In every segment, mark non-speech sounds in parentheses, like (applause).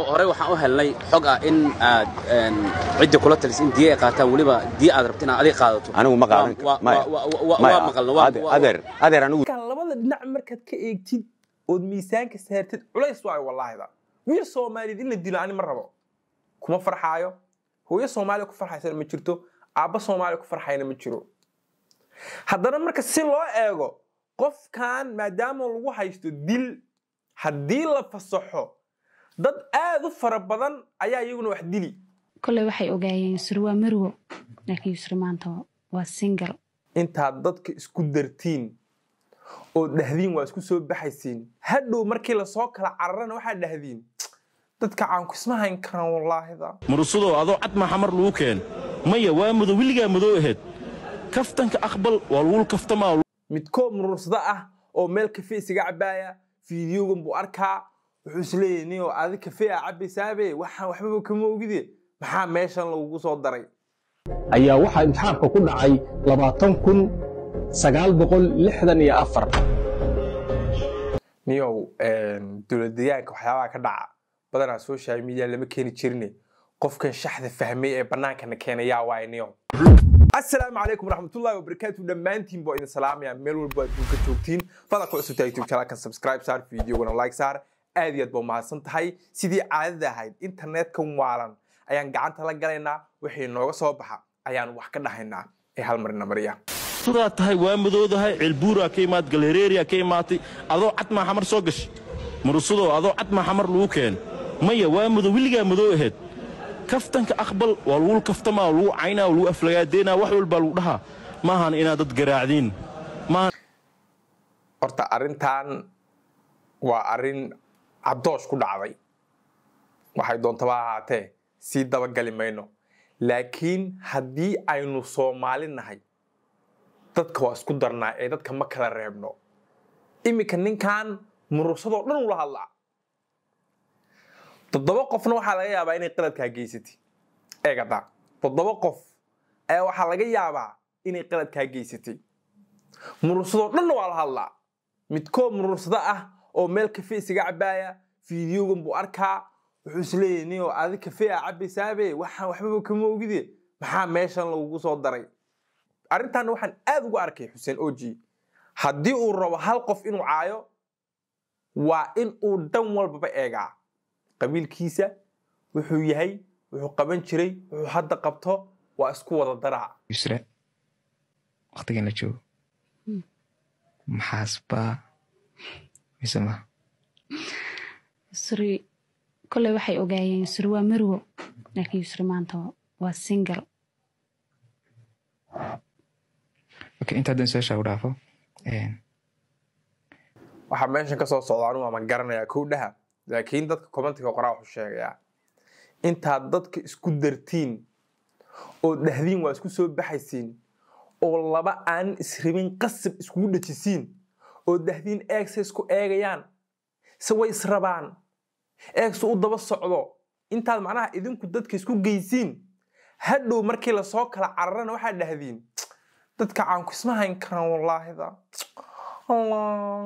hore waxaan u helnay xog ah in aad cidda kula taliso in diye ay qaataan weliba diye aad rabto inaad adiga qaadato anigu ma qaadan waa maqalno adeer adeer anigu labada dhinac markaad ka eegtid ood miisaanka saartid culays waayo wallaahida wiil soomaaliyeed in la dilo ani ma rabo kuma farxaayo hooyo soomaaliya ku farxaysana ma jirto aabba soomaaliya ku farxayna ma jiro haddana marka si loo eego qofkan maadaama lagu haysto dil haddii la fasaxo dad aad u fara badan ayaa iyaguna wax dili koley waxay ogaayeen yusri waa marwo laakiin yusri maanta waa singal intaad dadka isku dartiin oo dhahdiin waa isku soo baxaysiin hadhow markii lasoo kala cararana waxaad dhahdiin dadka caankusma hayn karaan wallaahida murusudoo adoo cad maaxa lagu keen maya waa mudo weligaa mudoo ahayd kaftanka aqbal waa lagul kaftamaa midkoo murursada ah oo meel kafe isaga cabaaya fiidiyoogan buu arkaa wuxuu isleeyahy nin oo adi kafee a ah, cabaysaabe waxaan waxbaba kama ogide maxaa meeshan lagugu soo daray ayaa waxaa imtixaanka ku dhacay labaatan kun sagaal boqol lixdan iyo afar niyow dowladdeeyaanka waxyaabaha ka dhaca badanaa social media lama keeni jirine qofkan shaxda fahmay ee bannaankana keenay yaa waaye niyow asalaamu calaykum waraxmatullahi wabarakaatu dhammaantiin baa idin salaamaya meel walba aad ka joogtiin fada ku cusubtaa youtube channelkan subscribe saar videogana like saar aad iyo aad baa mahadsan tahay sidii caadada ahayd internetka waalan ayaan gacanta la galaynaa wixii nooga soo baxa ayaan wax ka dhahaynaa ee halmarina mariya sudaa tahay waa madoodahay ceelbuuraa ka imaad galereeria ka imaatay adoo cad maa soo gashay murusudoo adoo cad maa lagu keenay maya waa madow willigaa madoo ahayd kaftanka aqbal waa lagul kaftamaa lagu caynaa lagu aflagaadeenaa wax walbaa lagu dhahaa maahan inaad dad garaacdiin horta arrintan waa arrin cabdoosh ku dhacday waxay doontaba ahaatee sii dabagali mayno laakiin haddii aynu soomaali nahay dadka waa isku darnaa ee dadka ma kala reebno iminka ninkan murursadoo dhan ula hadlaa toddoba qofna waxaa laga yaabaa inay qaladkaa geysatid eegada toddoba qof ayaa waxaa laga yaabaa inay qaladkaa geysatay murursadoo dhanna waa la hadlaa midkoo murursado ah oo meel kafe isaga cabaaya fiidiyogan buu arkaa wuxuu isleeyahy nin oo adi kafe a cabaysaabe waxaan waxbaba kama ogide maxaa meeshan lagugu soo daray arrintaana waxaan aad ugu arkay xuseen oji haddii uu rabo hal qof inuu caayo waa in uu dhan walbaba eegaa qabiilkiisa wuxuu yahay wuxuu qaban jiray wuxuu hadda qabto waa isku wada daraa waqtigan la joogo hmm. maxaasbaa yusri koley waxay ogaayeen yusri waa marwo laakiin yusri maanta waa single okay inta haddan su-aasha u dhaafo eh, waxaa meeshan ka soo socda anugu ama garanayaa kow dhaha laakiin dadka commentiga qoraa wuxuu sheegayaa intaad dadka isku dartiin oo dhahdiin waa isku soo baxaysiin oo laba aanan isribin qasab iskugu dhejisiin oo dahdiin isku eegayaan se way israbaan eegsu u daba socdo intaad macnaha idinku dadka isku geysiin hadhow markii lasoo kala cararana waxaad dhahdiin dadka caanku ismahayn karan walaahida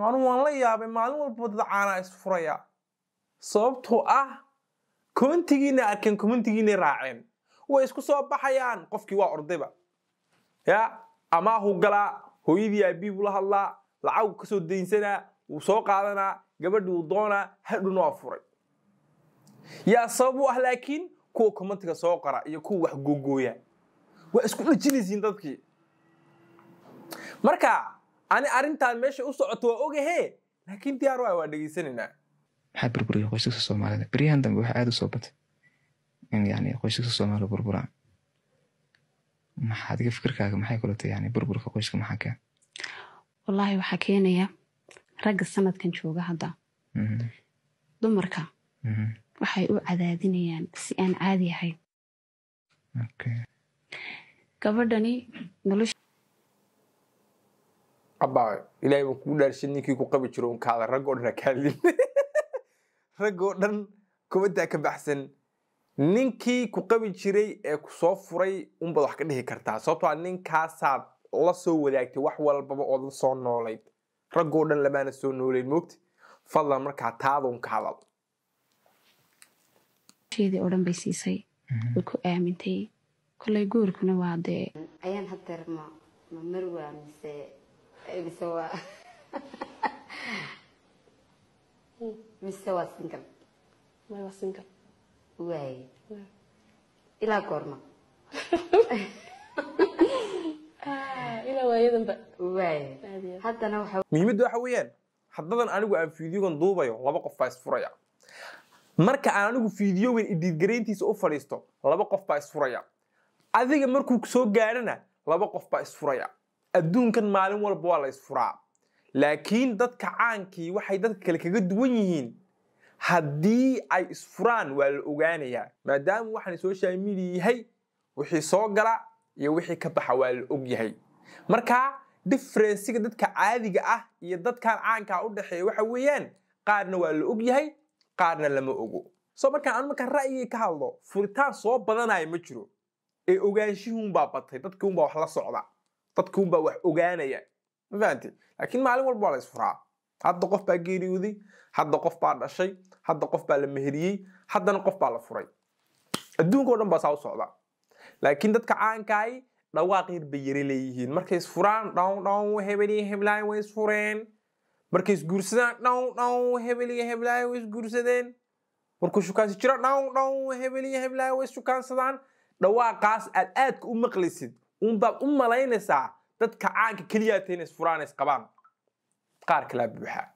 anu waan la yaabay maalin walba dad caanaa isfuraya sababtoo ah komantigiina arkeen komantigiina raaceen way isku soo baxayaan qofkii waa ordayba ya amaahu galaa hooyadii aabiibuu la hadlaa lacagu u kasoo daynsanaa wuu soo qaadanaa gabadhi wuu doonaa hadhuna waa furay yaa sabab u ah laakiin kuwa commentiga soo qara iyo kuwa wax googooya waa isku dhajinaysiin dadkii marka ani arrintan meesha u socoto waa ogahee laakiin diyaar waa ah waa dhegaysanaynaa maxaa burburaya qoysaska soomaalida beryahan dambe waxaa aada u soo batay in yani qoysaska soomaalida burburaan maxaad iga fikirkaaga maxay kula tahay yani burburka qoyska maxaa keen wallaahi waxaa keenaya ragga sanadkan jooga hadda mhm. dumarka mhm. waxay u cadaadinayaan si aan caadi ahay gabadhani aba ilahay baan kugu dhaarshan ninkii ku qabi jiro unkaada rag dhan akaalin (laughs) rag dhan kubadaa ka baxsan ninkii ku qabi jiray ee ku soo furay unbaad wax ka dhihi kartaa sababtoa ah ninkaasaad la soo wadaagtay wax walbaba ood la soo noolayd raggoo dhan labaana soo noolayn moogta fadlan markaa taadun ka hadal o dhan bay siisay mhm. way ku aamintay koley guurkuna waa dee ayaan hadeer ma ma marwaa mise mise waa (laughs) mise waa singal maya waa singal waay ilaa goorma (laughs) badanba muhiimadda waxa weeyaan haddadan anigu aan fiidiyogan duubayo laba qof baa isfuraya marka aan anigu fiidiyogan idiidgarayntiisa u fadhiisto laba qof baa isfuraya adiga markuu soo gaadhana laba qof baa isfuraya adduunkan maalin walba waa la isfuraa laakiin dadka caankii waxay dadka kale kaga duwan yihiin haddii ay isfuraan waa la ogaanayaa maadaama waxaan social media yahay wixii soo gala iyo wixii ka baxa waa la og yahay markaa differensiga dadka caadiga ah iyo dadkan caanka ah u dhexeeya waxa weeyaan qaarna waa la og yahay qaarna lama ogo soo markaan anu markaan ra'yigay ka hadlo furitaan soo badanaya ma jiro ee ogaanshihiunbaa batay dadkiunbaa wax la socda dadkiunbaa wax ogaanaya ma fahamti laakiin maalin walba waa la isfuraa hadda qof baa geeriyooday hadda qof baa dhashay hadda qof baa la meheriyey haddana qof baa la furay adduunka o dhan baa saa u socda laakiin dadka caankaay dhawaaqeed bay yare leeyihiin markay isfuraan dhow dhow hebeliya heblaay way isfureen markay isguursadaan dhow dhow hebeliya heblaay way guursadeen markuu shukaansi jiro dhow dhow hebeliya heblaay way ishukaansadaan dhawaaqaas aad aadka u maqlaysid unbaad u malaynaysaa dadka caanka keliyaatayna isfuraan isqabaan qaar kalaa buuxa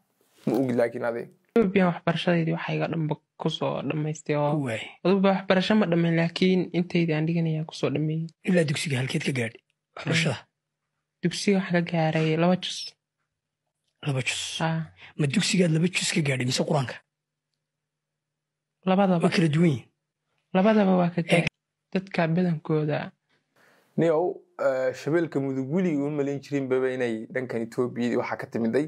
ma ogid laakiin adeeg etoobiya waxbarashadeydii waxayga dhanba kusoo dhamaystay oo aduba waxbarasho ma dhammayn laakiin intaydi aan dhiganayaa kusoo dhameeyey ilaa dugsiga halkeed ka gaadhay waxbarashada hmm. dugsiga waxaa ka gaaray laba jus laba jus ma dugsigaad laba jus ka gaadhay mise qur-aanka labadaba kala duwan yihin labadaba waa ka eh. gaadhay dadka badankooda niow eh, shabeelka mudug weligii uma malayn jirin baba inay dhankan etoobiyadii waxaa ka timiday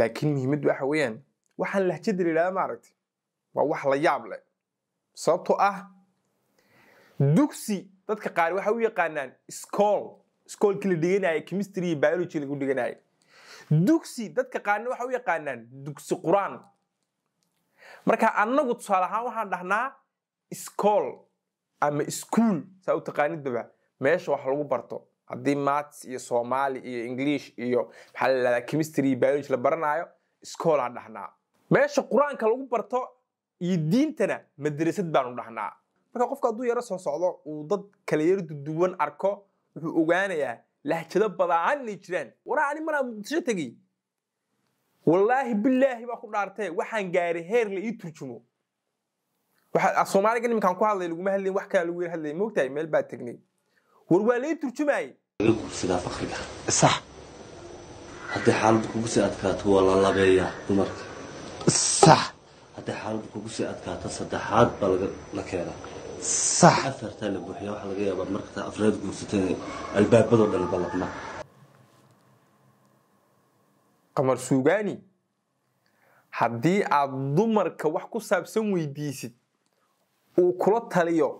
laakiin muhiimad waxa weeyaan waxaan lahjada la yidhahda maaragtay waa wax la yaab leh sababtoo ah dugsi dadka qaar waxay u yaqaanaan school schoolkii la dhiganaya chemistry iyo biology lagu dhiganaya dugsi dadka qaarna waxay u yaqaanaan dugsi qur-aan marka annagu tusaale ahaan waxaan dhahnaa school ama school saa u taqaanidaba meesha wax lagu barto haddii mats iyo soomaali iyo english iyo maxaa la yidhahdaa chemistry iyo biology la baranayo school aan dhahnaa meesha qur-aanka lagu barto iyo diintana madrasad baanu dhahnaa marka qofka hadduu yaro soo socdo uu dad kala yar duduwan arko wuxuu ogaanayaa lahjado badaan jiraan waraa ani maraa muqdisho tegey wallaahi bilaahi baa ku dhaartee waxaan gaaray heer la ii turjumo ah, soomaaliga niminkaan ku hadlay laguma hadlayn wax kalaa lagu yar hadlay moogtahay meel baa tegnay war waa la ii hadday xaaladu kugu sii adkaato saddexaad baa la keenaa afartaa la buuxiya waxaa laga yaabaa markataa afraad guursata albaabadoo dhan balabna qamar suugaani haddii aad dumarka wax ku saabsan weydiisid uu kula taliyo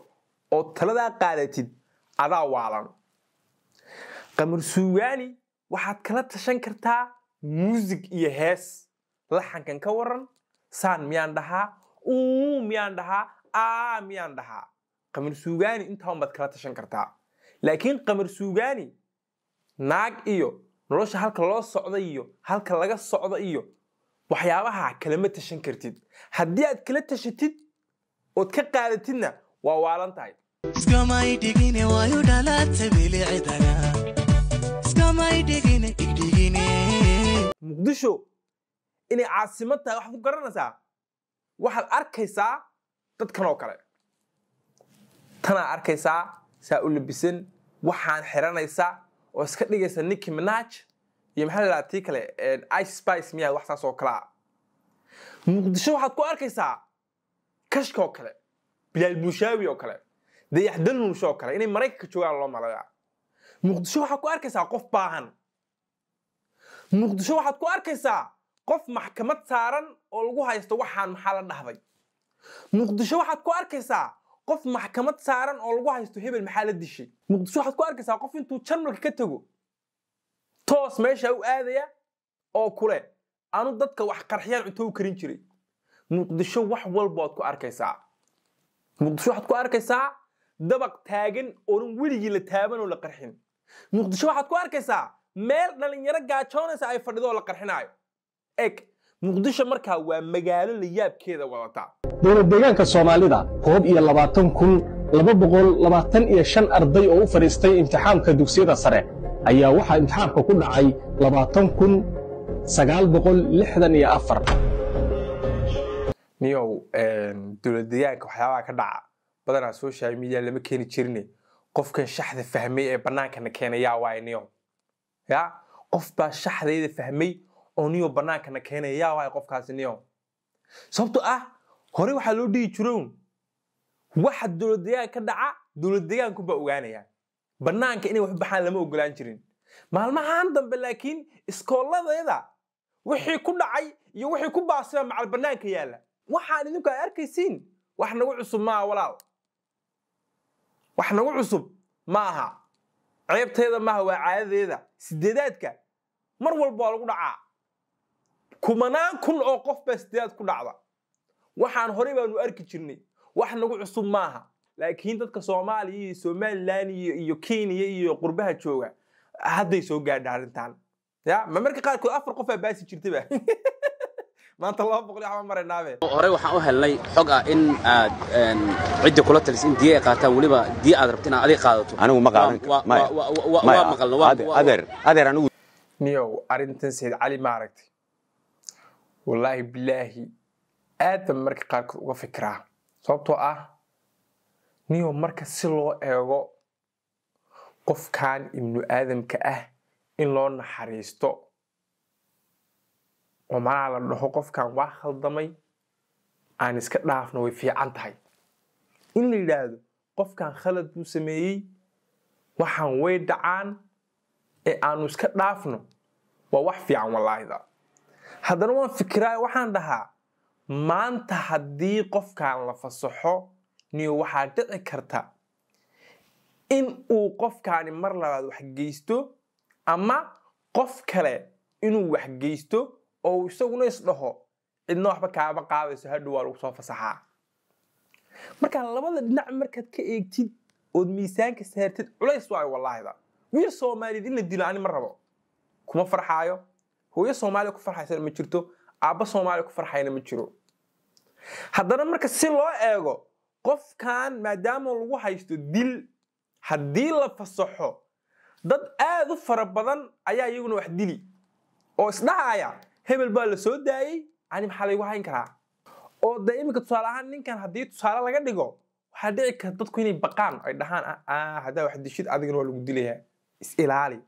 oo taladaa qaadatid adaa waalan qamar suugaani waxaad kala tashan kartaa muusig iyo hees laxankan ka waran saan miyaan dhahaa uu miyaan dhahaa aa miyaan dhahaa qamar suugaani intaan baad kala tashan kartaa laakiin qamar suugaani naag iyo nolosha halka loo socda iyo halka laga socda iyo waxyaabaha kalama tashan kartid haddii aad kala tashatid ood ka qaadatidna waa waalan tahay muqdisho inay caasimad tahay waxaad ku garanaysaa waxaad arkaysaa dadkan oo kale tanaa arkaysaa saa u labisan waxaan xiranaysa oo iska dhigaysa nicki manaj iyo maxaa la tii kale ice spice miyaa wax saas oo kalea muqdisho waxaad ku arkaysaa kashka oo kale bilaal buushaawi oo kale dayax danuusho oo kale inay maraykanka joogaan loo malayaa muqdisho waxaad ku arkaysaa qof baahan muqdisho waxaad ku arkaysaa qof maxkamad saaran oo lagu haysto waxaan maxaa la dhahday muqdisho waxaad ku arkaysaa qof maxkamad saaran oo lagu haysto hebel maxaa la dishay muqdisho waxaad ku arkaysaa qof intuu jarmalka ka tego toos meesha u aadaya oo kule anu dadka wax qarxiyaan cunto u karin jiray muqdisho wax walboad ku arkaysaa muqdisho waxaad ku arkaysaa dabaq taagan oonan weligii la taaban oo la qarxin muqdisho waxaad ku arkaysaa meel dhalinyaro gaajoonaysa ay fadhido oo la qarxinaayo eg muqdisho markaa waa magaalo la yaabkeeda wadata dowlad deegaanka soomaalida koob iyo labaatan kun laba boqol labaatan iyo shan arday oo u fadhiistay imtixaamka dugsiyada sare ayaa waxaa imtixaamka ku dhacay labaatan kun sagaal boqol lixdan iyo afar niyow dowlad deegaanka waxyaabaha ka dhaca badanaa social media lama keeni jirine qofkan shaxda fahmay ee bannaankana keenayaa waay niyow ya qof baa shaxdayda fahmay oo niyo bannaankana keenaya yaa qofkaasi niyo sababto ah hore waxaa loo dhihi jirown waxa dowlad degaan ka dhaca dowlad degaankunbaa ogaanaya bannaanka inay wax lama ogolaan jirin maalmahan dambe laakiin iskooladeeda wixii ku dhacay iyo wixii ku baasibaa macal bannaanka yaalla waxaan idinku ay arkaysiin wax nagu cusub maaha walaal wax nagu cusub ma ceebteeda maaha waa caadadeeda sideedaadka mar walba waa lagu dhacaa kumanaan kun oo qof baa sideead ku dhacda waxaan horey baanu arki jirnay wax nagu cusub maaha laakiin dadka soomaaliya iyo somalilan iyo kenya iyo qurbaha jooga hadday soo gaadha arrintan ya ma marka qaarkood afar qof baasi jirtaba (laughs) maanta laba boqol waxbaan maraynaabee horey waxaan u helnay xog ah in aad ah, cidda kula talis in diya ay qaataan weliba diya aad rabto inaad adiga qaadato anigu ma qaadan waa maqalno adeer adeer anigu niyow arrintan sayid cali ma aragtay wallaahi bilaahi aadam marka qaarkood uga fikiraa sababtoo ah niyow marka si loo eego qofkan ibnu aadamka ah in loo naxariisto oo malaha la dhaho qofkan waa khaldamay aan iska dhaafna way fiican tahay in la yidhaahdo qofkan khalad buu sameeyey waxaan way dhacaan ee aanu iska dhaafno waa wax fiican wallaahida haddana waan fikiraay waxaan dhahaa maanta haddii qofkan la fasaxo niyo waxaa dhici karta in uu qofkaani mar labaad wax geysto ama qof kale inuu wax geysto oo isaguna isdhaho cidna waxba kaaba qaadayso hadhow waa lagu soo fasaxaa marka labada dhinac markaad ka eegtid ood miisaanka saartid culays waayo wallaahida wiil soomaaliyed in la dilo ani ma rabo kuma farxaayo hooyo soomaaliya ku farxaysana ma jirto aabba soomaaliya ku farxayna ma jiro haddana marka si loo eego qofkan maadaama lagu haysto dil haddii la fasaxo dad aad u fara badan ayaa iyaguna wax dili oo isdhahaya hebel baa lasoo daayey ani maxaa laygu hayn karaa oo dee iminka tusaale ahaan ninkan haddii tusaale laga dhigo waxaa dhici karta dadku inay baqaan ay dhahaan ah, ah, haddaa wax dishid adigana waa lagu dilayaa is ilaali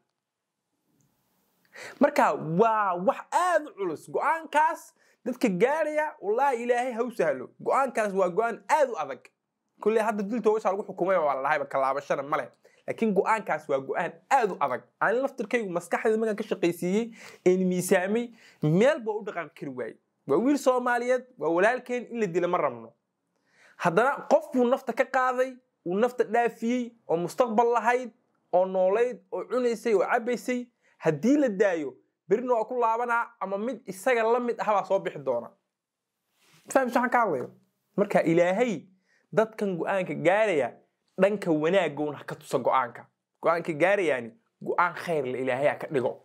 marka waa wax aad u culus go-aankaas dadka gaaraya wallaahi ilaahay ha u sahlo go-aankaas waa go-aan aada u adag kulle hadda diltoogasha lagu xukumay waa la kalaabashana male laakiin go-aankaas waa go-aan aada u adag aanin laftirkaygu maskaxdeeda markaan ka shaqaysiiyey een miisaamay meel baa u dhaqan kari waayey waa wiil soomaaliyeed waa walaalkeen in la dila ma rabno haddana qofbuu nafta ka qaaday uu nafta dhaafiyey oo mustaqbal lahayd oo noolayd oo cunaysay oo cabaysay haddii la daayo berina waa ku laabanaa ama mid isaga la mid ah baa soo bixi doona fahamsaan ka hadlayo marka ilaahay dadkan go'aanka gaaraya dhanka ha ka tusa go'aanka go'aanka gaarayaani go'aan khayr la ilaahay ha ka dhigo